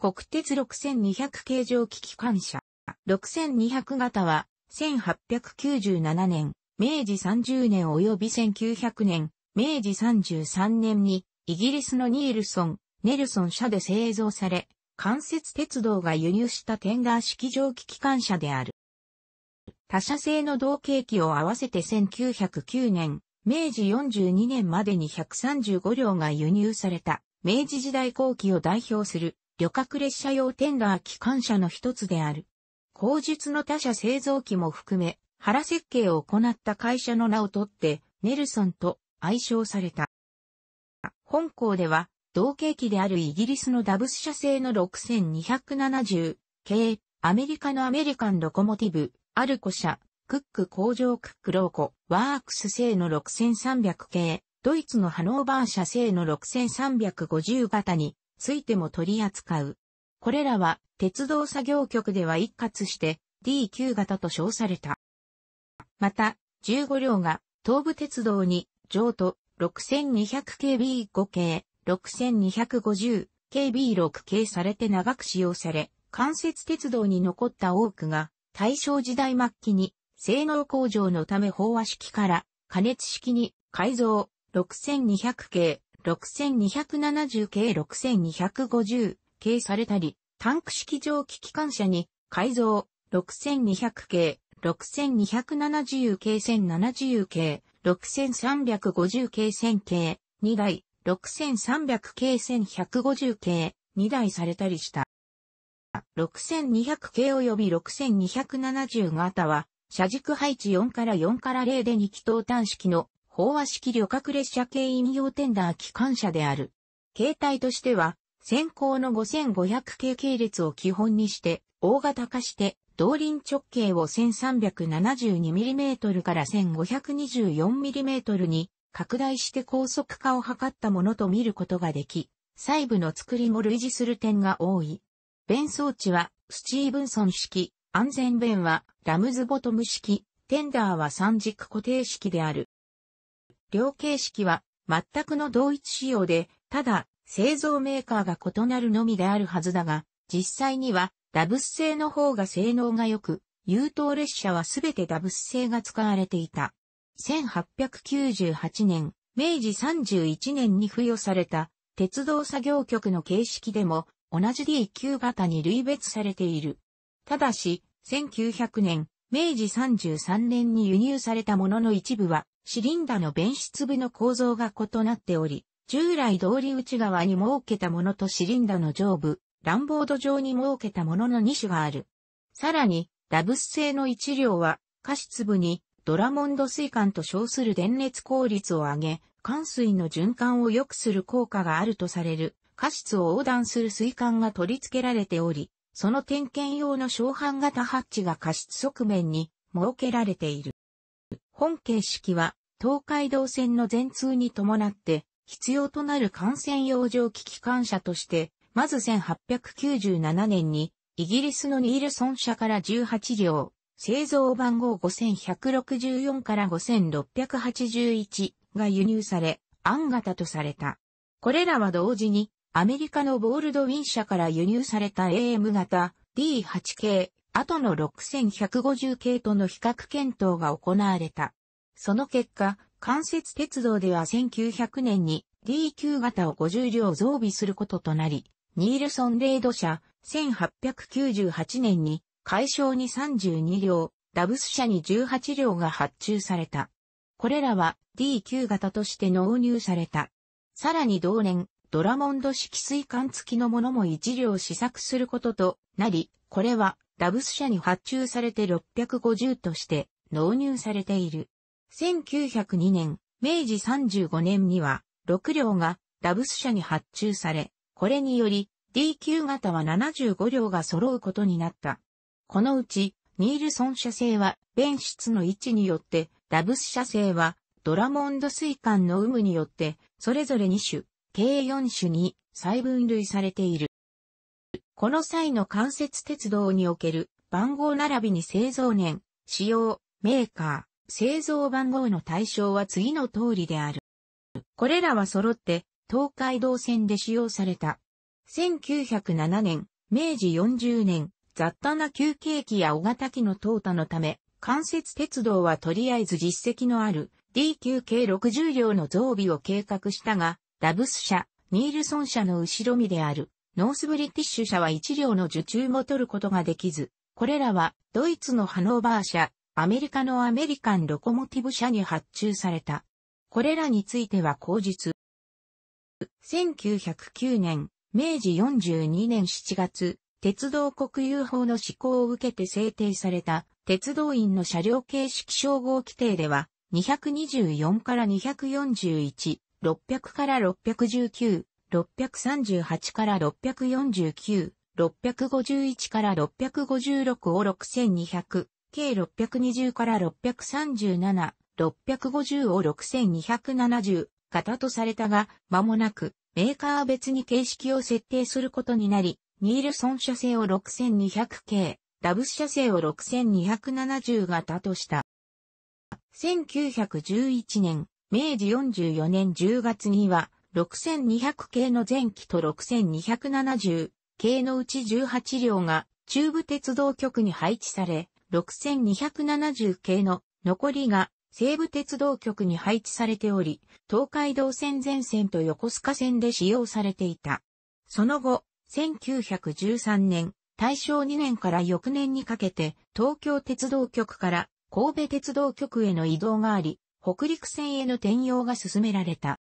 国鉄6200形状機機関車。6200型は、1897年、明治30年及び1900年、明治33年に、イギリスのニールソン、ネルソン社で製造され、関節鉄道が輸入したテンダー式蒸気機関車である。他社製の同型機を合わせて1909年、明治42年までに135両が輸入された、明治時代後期を代表する旅客列車用テンダー機関車の一つである。後述の他社製造機も含め、原設計を行った会社の名を取って、ネルソンと愛称された。本校では、同型機であるイギリスのダブス社製の6270系、アメリカのアメリカンロコモティブ、アルコ社、クック工場クックローコ、ワークス製の6300系、ドイツのハノーバー社製の6350型に、ついても取り扱う。これらは鉄道作業局では一括して D9 型と称された。また、15両が東武鉄道に上都 6200kb5 系、6250kb6 系されて長く使用され、関節鉄道に残った多くが大正時代末期に性能向上のため飽和式から加熱式に改造 6200K、6270系6250系されたり、タンク式蒸気機関車に改造6200系6270系1070系6350系1000系2台6300系1150系2台されたりした。6200系及び6270型は、車軸配置4から4から0で2気筒端式の飽和式旅客列車系飲用テンダー機関車である。形態としては、先行の5500系系列を基本にして、大型化して、動輪直径を 1372mm から 1524mm に拡大して高速化を図ったものと見ることができ、細部の作りも類似する点が多い。弁装置はスチーブンソン式、安全弁はラムズボトム式、テンダーは三軸固定式である。両形式は全くの同一仕様で、ただ製造メーカーが異なるのみであるはずだが、実際にはダブス製の方が性能が良く、優等列車はすべてダブス製が使われていた。1898年、明治31年に付与された鉄道作業局の形式でも同じ D 級型に類別されている。ただし、1900年、明治33年に輸入されたものの一部はシリンダの弁出部の構造が異なっており、従来通り内側に設けたものとシリンダの上部、ランボード上に設けたものの2種がある。さらに、ラブス製の1両は、加湿部にドラモンド水管と称する電熱効率を上げ、管水の循環を良くする効果があるとされる、加湿を横断する水管が取り付けられており、その点検用の小半型ハッチが加湿側面に設けられている。本形式は東海道線の全通に伴って必要となる感染養生機機関車として、まず1897年にイギリスのニールソン社から18両、製造番号5164から5681が輸入され、案型とされた。これらは同時にアメリカのボールドウィン社から輸入された AM 型 D8 k 後の6150系との比較検討が行われた。その結果、関節鉄道では1900年に D9 型を50両増備することとなり、ニールソン・レード社、1898年に、解消に32両、ダブス社に18両が発注された。これらは D9 型として納入された。さらに同年、ドラモンド式水管付きのものも1両試作することとなり、これはダブス社に発注されて650として納入されている。1902年、明治35年には6両がダブス社に発注され、これにより D 級型は75両が揃うことになった。このうち、ニールソン社製は、弁室の位置によって、ダブス社製は、ドラモンド水管の有無によって、それぞれ2種、計4種に再分類されている。この際の関節鉄道における番号並びに製造年、使用、メーカー、製造番号の対象は次の通りである。これらは揃って東海道線で使用された。1907年、明治40年、雑多な休憩期や小型機の淘汰のため、関節鉄道はとりあえず実績のある D9 計60両の増備を計画したが、ダブス社、ニールソン社の後ろ身であるノースブリティッシュ社は1両の受注も取ることができず、これらはドイツのハノーバー社、アメリカのアメリカンロコモティブ社に発注された。これらについては口実。1909年、明治42年7月、鉄道国有法の施行を受けて制定された鉄道員の車両形式称号規定では、224から241、600から619、638から649、651から656を6200、計620から637、650を6270型とされたが、間もなく、メーカー別に形式を設定することになり、ニールソン社製を6200系、ダブス社製を6270型とした。1911年、明治44年10月には、6200系の前期と6270系のうち18両が中部鉄道局に配置され、6270系の残りが西部鉄道局に配置されており、東海道線全線と横須賀線で使用されていた。その後、1913年、大正2年から翌年にかけて、東京鉄道局から神戸鉄道局への移動があり、北陸線への転用が進められた。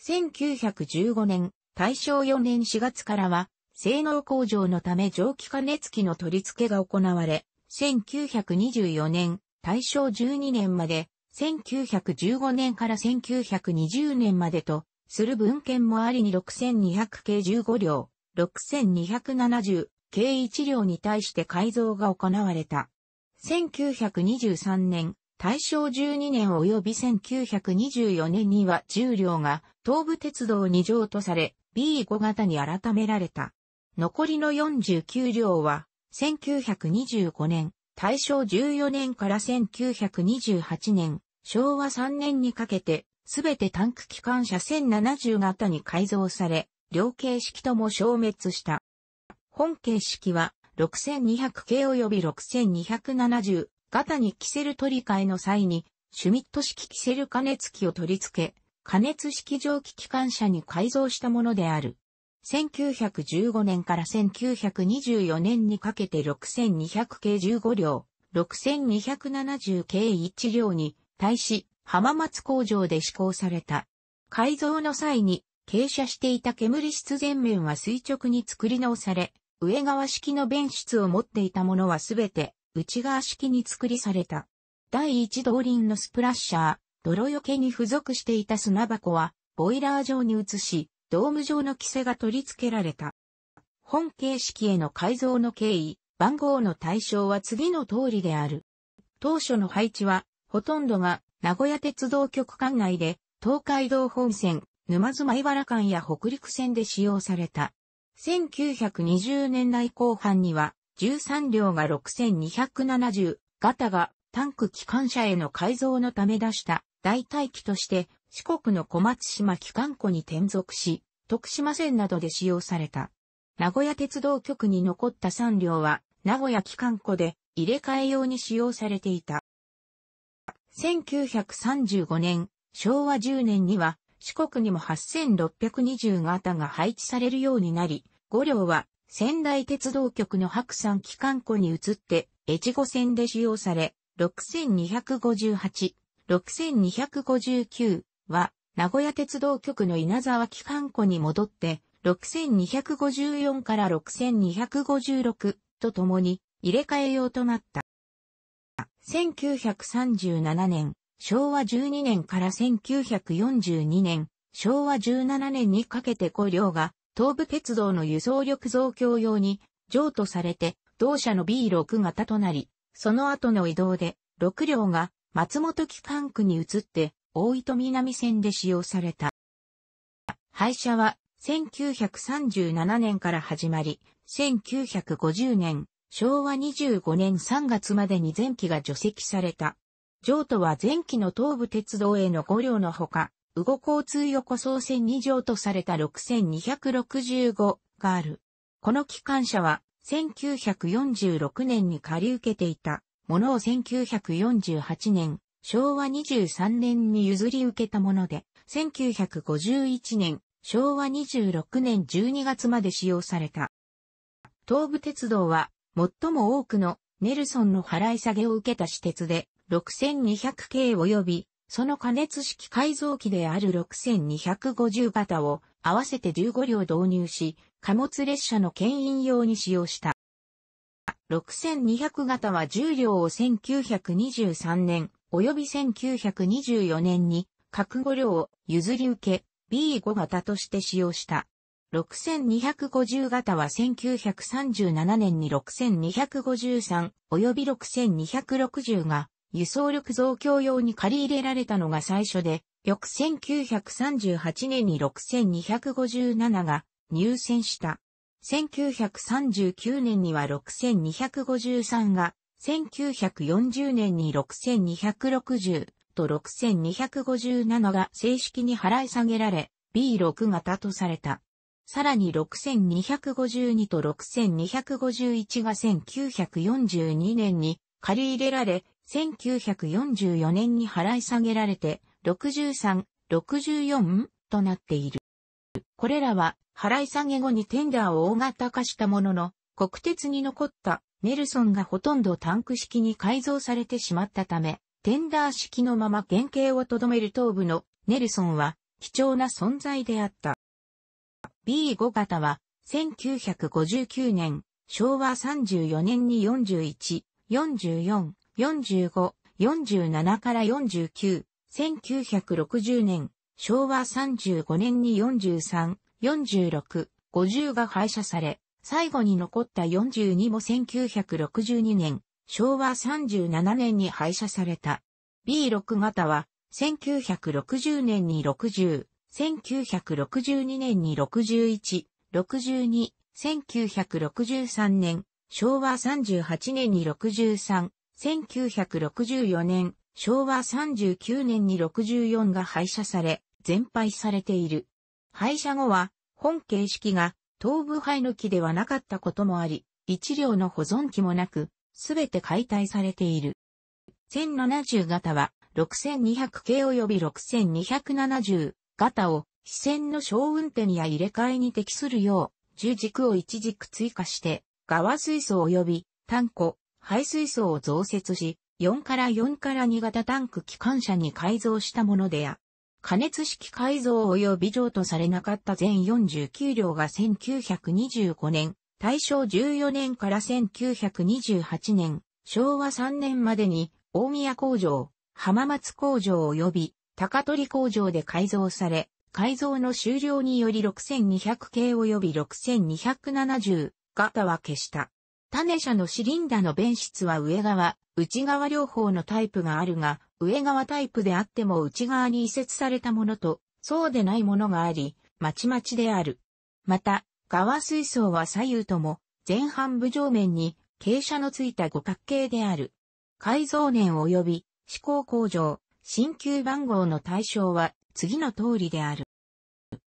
1915年、大正4年4月からは、性能向上のため蒸気加熱器の取り付けが行われ、1924年、大正12年まで、1915年から1920年までと、する文献もありに6200系15両、6270系1両に対して改造が行われた。1923年、大正12年及び1924年には重量が東武鉄道2乗とされ B5 型に改められた。残りの49両は1925年、大正14年から1928年、昭和3年にかけてすべてタンク機関車1070型に改造され、両形式とも消滅した。本形式は6200系及び6270、型にキセル取り替えの際に、シュミット式キセル加熱器を取り付け、加熱式蒸気機関車に改造したものである。1915年から1924年にかけて6200系15両、6270系1両に対し、浜松工場で施行された。改造の際に、傾斜していた煙室全面は垂直に作り直され、上側式の弁室を持っていたものはすべて内側式に作りされた。第一動輪のスプラッシャー、泥よけに付属していた砂箱は、ボイラー状に移し、ドーム状の規制が取り付けられた。本形式への改造の経緯、番号の対象は次の通りである。当初の配置は、ほとんどが名古屋鉄道局管内で、東海道本線、沼津米原間や北陸線で使用された。1920年代後半には、13両が6270型がタンク機関車への改造のため出した代替機として四国の小松島機関庫に転属し、徳島線などで使用された。名古屋鉄道局に残った3両は名古屋機関庫で入れ替え用に使用されていた。1935年、昭和10年には四国にも8620型が配置されるようになり、5両は仙台鉄道局の白山機関庫に移って、越後線で使用され、6258、6259は、名古屋鉄道局の稲沢機関庫に戻って、6254から6256とともに入れ替えようとなった。1937年、昭和12年から1942年、昭和17年にかけて5両が東武鉄道の輸送力増強用に譲渡されて、同社の B6 型となり、その後の移動で6両が松本機関区に移って大糸南線で使用された。廃車は1937年から始まり、1950年、昭和25年3月までに前期が除籍された。譲渡は前期の東武鉄道への5両のほか、羽後交通横総線2条とされた6265がある。この機関車は、1946年に借り受けていたものを1948年、昭和23年に譲り受けたもので、1951年、昭和26年12月まで使用された。東武鉄道は、最も多くのネルソンの払い下げを受けた私鉄で、6200系及びその加熱式改造機である6250型を合わせて15両導入し、貨物列車の牽引用に使用した。6200型は10両を1923年及び1924年に各5両を譲り受け B5 型として使用した。6250型は1937年に6253及び6260が輸送力増強用に借り入れられたのが最初で、翌1938年に6257が入選した。1939年には6253が、1940年に6260と6257が正式に払い下げられ、B6 型とされた。さらに6252と6251が1942年に借り入れられ、1944年に払い下げられて、63、64? となっている。これらは、払い下げ後にテンダーを大型化したものの、国鉄に残ったネルソンがほとんどタンク式に改造されてしまったため、テンダー式のまま原型をとどめる頭部のネルソンは貴重な存在であった。B5 型は1959年、昭和34年に41、44、45、47から49、1960年、昭和35年に43、46、50が廃車され、最後に残った42も1962年、昭和37年に廃車された。B6 型は、1960年に60、1962年に61、62、1963年、昭和38年に63、1964年、昭和39年に64が廃車され、全廃されている。廃車後は、本形式が東部廃の木ではなかったこともあり、一両の保存機もなく、すべて解体されている。1070型は、6200系及び6270型を、視線の小運転や入れ替えに適するよう、十軸を一軸追加して、側水素及び、ンコ、排水槽を増設し、4から4から2型タンク機関車に改造したものでや、加熱式改造及び譲渡されなかった全49両が1925年、大正14年から1928年、昭和3年までに大宮工場、浜松工場及び高取工場で改造され、改造の終了により6200系及び6270型は消した。種車のシリンダの弁質は上側、内側両方のタイプがあるが、上側タイプであっても内側に移設されたものと、そうでないものがあり、まちまちである。また、側水槽は左右とも、前半部上面に傾斜のついた五角形である。改造年及び、思考工場、新旧番号の対象は、次の通りである。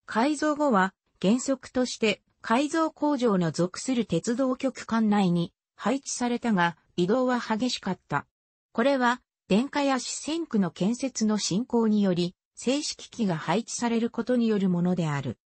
改造後は、原則として、改造工場の属する鉄道局管内に配置されたが、移動は激しかった。これは、電化や四川区の建設の進行により、静止機が配置されることによるものである。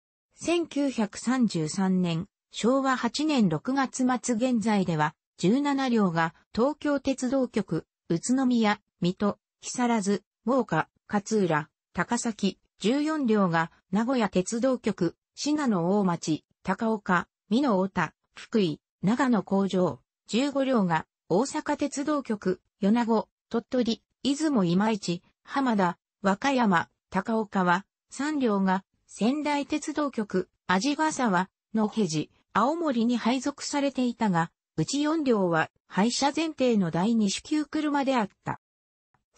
1933年、昭和8年6月末現在では、17両が東京鉄道局、宇都宮、水戸、木更津、真岡、勝浦、高崎、14両が名古屋鉄道局、信濃大町、高岡、美濃太田、福井、長野工場、15両が、大阪鉄道局、米子、鳥取、出雲今市、浜田、和歌山、高岡は、3両が、仙台鉄道局、味ヶ沢、野辺地、青森に配属されていたが、うち4両は、廃車前提の第2種級車であった。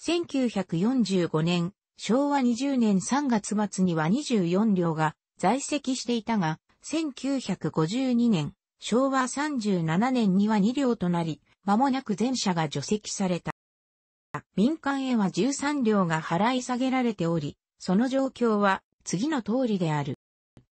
1945年、昭和20年3月末には24両が在籍していたが、1952年、昭和37年には2両となり、間もなく全車が除籍された。民間へは13両が払い下げられており、その状況は次の通りである。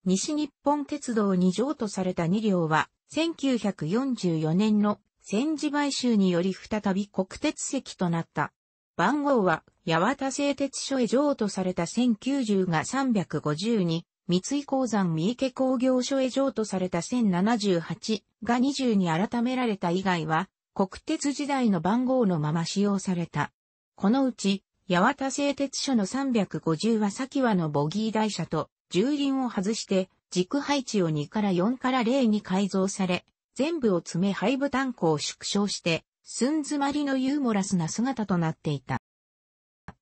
西日本鉄道に譲渡された2両は、1944年の戦時買収により再び国鉄席となった。番号は、八幡製鉄所へ譲渡された1090が352、三井鉱山三池工業所へ譲渡された1078が20に改められた以外は、国鉄時代の番号のまま使用された。このうち、八幡製鉄所の350は先はのボギー台車と、重輪を外して、軸配置を2から4から0に改造され、全部を詰め配部単庫を縮小して、寸詰まりのユーモラスな姿となっていた。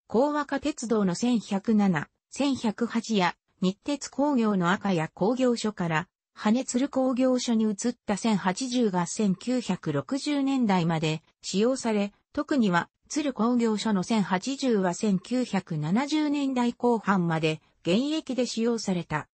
高和化鉄道の1107、1108や日鉄工業の赤谷工業所から、羽鶴工業所に移った1080が1960年代まで使用され、特には鶴工業所の1080は1970年代後半まで現役で使用された。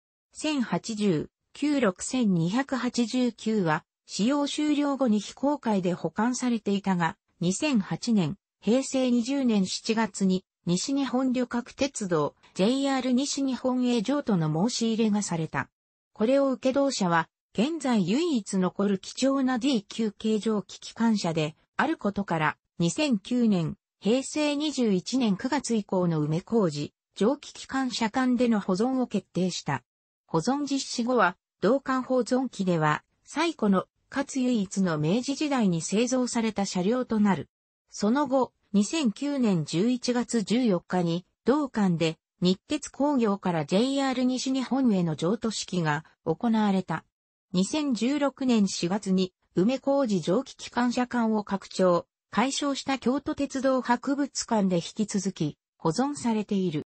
1080、96289は使用終了後に非公開で保管されていたが、2008年、平成20年7月に西日本旅客鉄道 JR 西日本へ譲渡の申し入れがされた。これを受け同社は、現在唯一残る貴重な D 級形状機機関車で、あることから、2009年、平成21年9月以降の梅工事、蒸気機関車間での保存を決定した。保存実施後は、同館保存機では、最古の、かつ唯一の明治時代に製造された車両となる。その後、2009年11月14日に、同館で日鉄工業から JR 西日本への譲渡式が行われた。2016年4月に梅工事蒸気機関車館を拡張、解消した京都鉄道博物館で引き続き保存されている。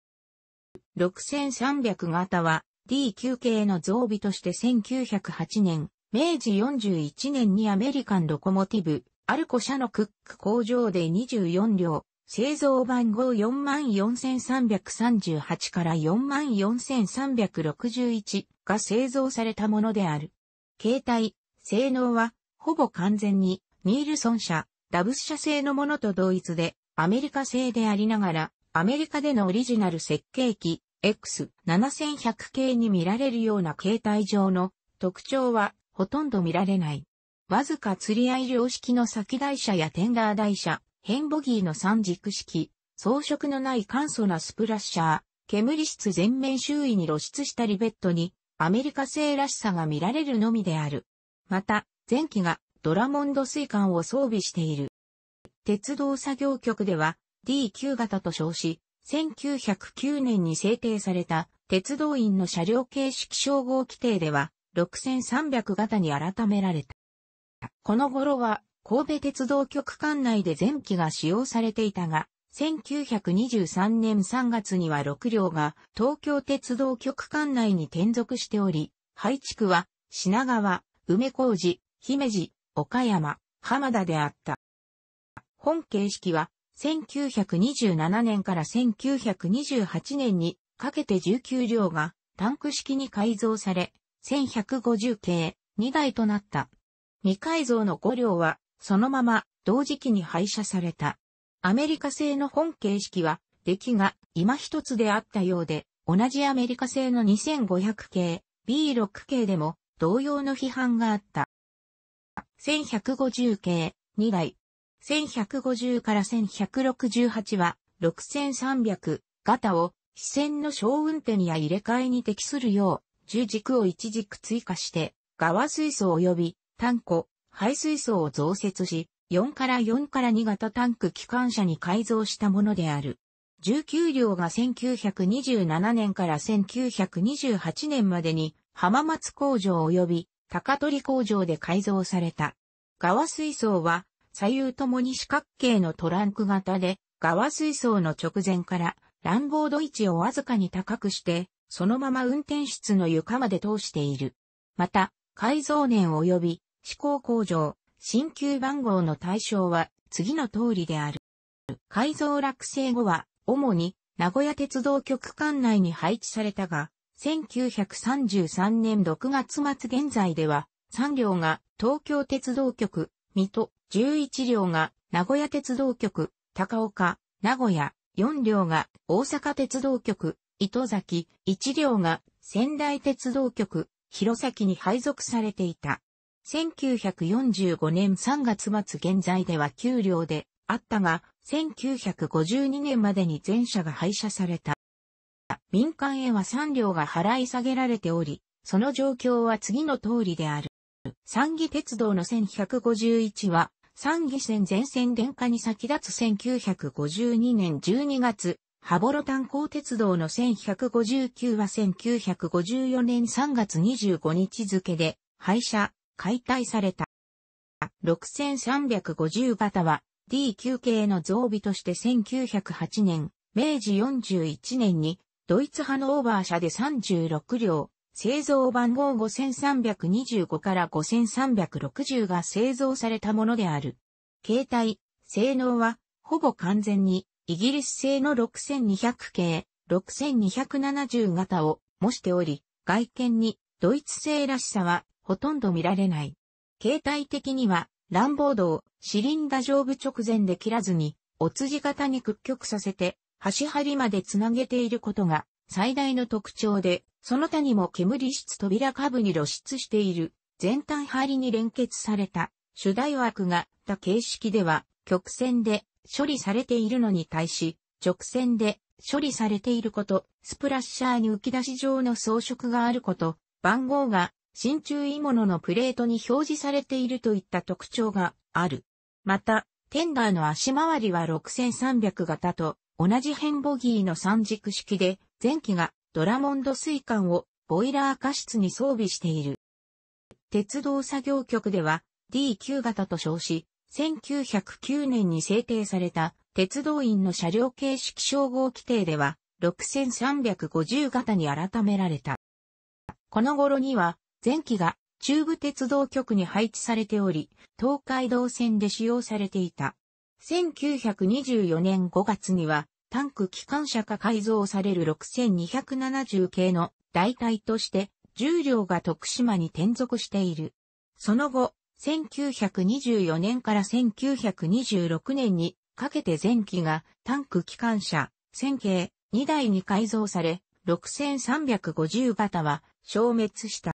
6300型は D9 系の増備として1908年、明治41年にアメリカンロコモティブアルコ社のクック工場で24両、製造番号44338から44361が製造されたものである。携帯、性能は、ほぼ完全に、ニールソン社、ダブス社製のものと同一で、アメリカ製でありながら、アメリカでのオリジナル設計機、X7100 系に見られるような携帯上の特徴はほとんど見られない。わずか釣り合い量式の先台車やテンダー台車、ヘンボギーの三軸式、装飾のない簡素なスプラッシャー、煙室全面周囲に露出したリベットに、アメリカ製らしさが見られるのみである。また、前期がドラモンド水管を装備している。鉄道作業局では D9 型と称し、1909年に制定された鉄道員の車両形式称号規定では6300型に改められた。この頃は神戸鉄道局管内で前期が使用されていたが、1923年3月には6両が東京鉄道局管内に転属しており、廃地区は品川、梅小路、姫路、岡山、浜田であった。本形式は1927年から1928年にかけて19両がタンク式に改造され、1150系2台となった。未改造の5両は、そのまま同時期に廃車された。アメリカ製の本形式は、出来が今一つであったようで、同じアメリカ製の2500系、B6 系でも同様の批判があった。1150系、2台。1150から1168は、6300型を、視線の小運転や入れ替えに適するよう、十軸を一軸追加して、側水素及びタンク、排水槽を増設し、4から4から2型タンク機関車に改造したものである。19両が1927年から1928年までに浜松工場及び高取工場で改造された。側水槽は左右ともに四角形のトランク型で、側水槽の直前から乱暴度位置をわずかに高くして、そのまま運転室の床まで通している。また、改造年及び思考工場、新旧番号の対象は次の通りである。改造落成後は、主に名古屋鉄道局管内に配置されたが、1933年6月末現在では、3両が東京鉄道局、水戸、11両が名古屋鉄道局、高岡、名古屋、4両が大阪鉄道局、糸崎、1両が仙台鉄道局、弘前に配属されていた。1945年3月末現在では給料であったが、1952年までに全社が廃車された。民間へは3両が払い下げられており、その状況は次の通りである。三義鉄道の1151は、三義線全線電化に先立つ1952年12月、羽幌炭鉱鉄道の1159は1954年3月25日付で、廃車、解体された。6350型は D9 系の増備として1908年、明治41年にドイツ派のオーバー車で36両、製造番号5325から5360が製造されたものである。携帯、性能はほぼ完全にイギリス製の6200系、6270型を模しており、外見にドイツ製らしさはほとんど見られない。形態的には、乱暴度をシリンダ上部直前で切らずに、お辻型に屈曲させて、端針までつなげていることが最大の特徴で、その他にも煙室扉下部に露出している全体針に連結された主題枠がた形式では曲線で処理されているのに対し、直線で処理されていること、スプラッシャーに浮き出し状の装飾があること、番号が真鍮鋳物のプレートに表示されているといった特徴がある。また、テンダーの足回りは6300型と同じ変ボギーの三軸式で、前期がドラモンド水管をボイラー加湿に装備している。鉄道作業局では D9 型と称し、1909年に制定された鉄道員の車両形式称号規定では6350型に改められた。この頃には前期が中部鉄道局に配置されており、東海道線で使用されていた。1924年5月には、タンク機関車が改造される6270系の代替として、重量が徳島に転属している。その後、1924年から1926年にかけて前期がタンク機関車、1000系2台に改造され、6350型は消滅した。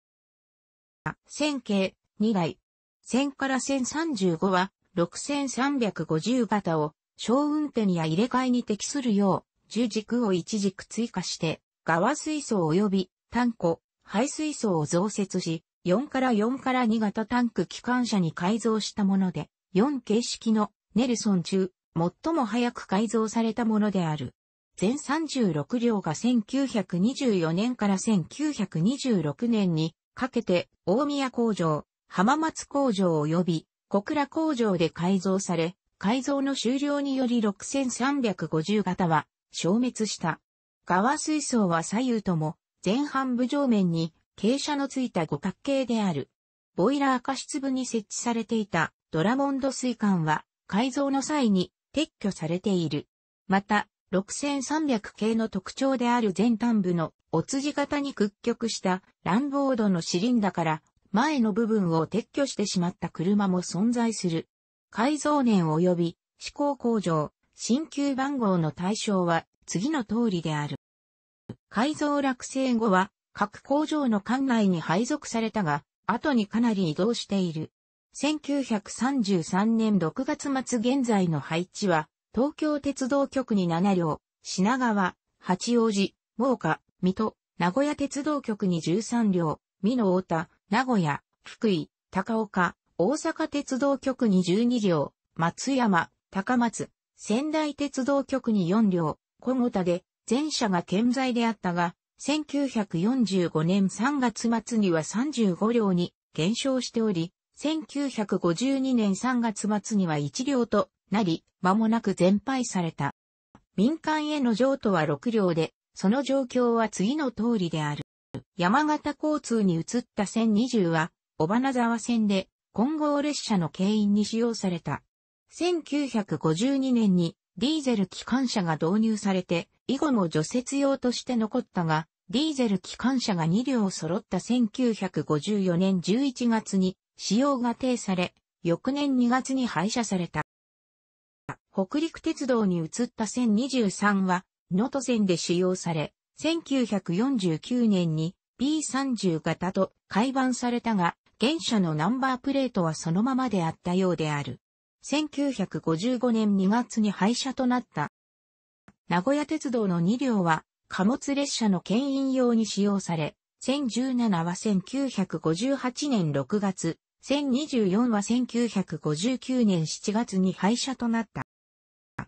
は1000系2台。1000から1035は6350型を小運転や入れ替えに適するよう、10軸を1軸追加して、側水槽及びタンク、排水槽を増設し、4から4から2型タンク機関車に改造したもので、4形式のネルソン中、最も早く改造されたものである。全36両が1924年から1926年にかけて大宮工場、浜松工場及び小倉工場で改造され、改造の終了により6350型は消滅した。側水槽は左右とも前半部上面に傾斜のついた五角形である。ボイラー加湿部に設置されていたドラモンド水管は改造の際に撤去されている。また、6300系の特徴である前端部のお辻型に屈曲したランボードのシリンダから前の部分を撤去してしまった車も存在する。改造年及び試行工場、新旧番号の対象は次の通りである。改造落成後は各工場の管内に配属されたが、後にかなり移動している。1933年6月末現在の配置は、東京鉄道局に7両、品川、八王子、猛火、水戸、名古屋鉄道局に13両、美濃太田、名古屋、福井、高岡、大阪鉄道局に12両、松山、高松、仙台鉄道局に4両、小五田で、全車が健在であったが、1945年3月末には35両に減少しており、1952年3月末には1両となり、間もなく全廃された。民間への譲渡は6両で、その状況は次の通りである。山形交通に移った0 20は、小花沢線で、混合列車の経員に使用された。1952年に、ディーゼル機関車が導入されて、以後も除雪用として残ったが、ディーゼル機関車が2両揃った1954年11月に使用が停され、翌年2月に廃車された。北陸鉄道に移った1023は、能登線で使用され、1949年に B30 型と改版されたが、現車のナンバープレートはそのままであったようである。1955年2月に廃車となった。名古屋鉄道の2両は貨物列車の牽引用に使用され、1017は1958年6月、1024は1959年7月に廃車となった。